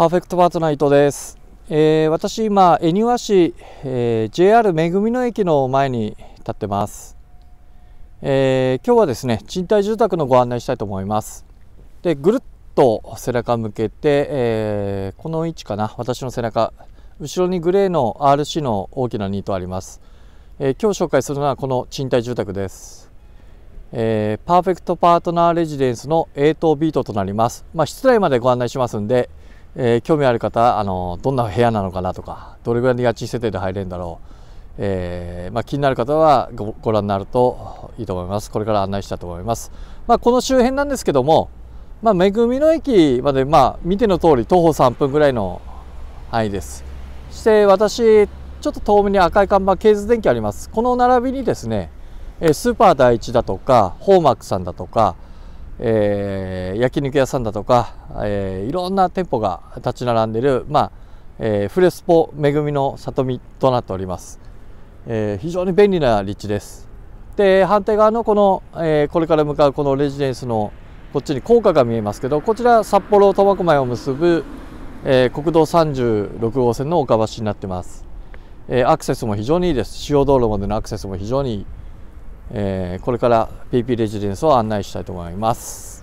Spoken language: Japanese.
パーフェクトパートナー伊藤です、えー、私今恵庭市、えー、JR めぐみの駅の前に立ってます、えー、今日はですね賃貸住宅のご案内したいと思いますでぐるっと背中向けて、えー、この位置かな私の背中後ろにグレーの RC の大きなニートあります、え今日紹介するのはこの賃貸住宅ですえー、パーフェクトパートナーレジデンスの A 棟 B 棟となります、まあ、室内までご案内しますんで、えー、興味ある方あのどんな部屋なのかなとかどれぐらいの家賃設定で入れるんだろう、えー、まあ、気になる方はご覧になるといいと思いますこれから案内したいと思います、まあ、この周辺なんですけども、まあ、恵みの駅まで、まあ、見ての通り徒歩3分ぐらいの範囲ですそして私ちょっと遠目に赤い看板経図電気ありますこの並びにですねスーパー第一だとかホーマックさんだとかえー、焼肉屋さんだとか、えー、いろんな店舗が立ち並んでる、まあえー、フレスポ恵みの里見となっております、えー、非常に便利な立地ですで反対側のこの、えー、これから向かうこのレジデンスのこっちに高架が見えますけどこちら札幌苫小牧を結ぶ、えー、国道36号線の岡橋になってます、えー、アクセスも非常にいいです主要道路までのアクセスも非常にいいえー、これから PP レジデンスを案内したいと思います。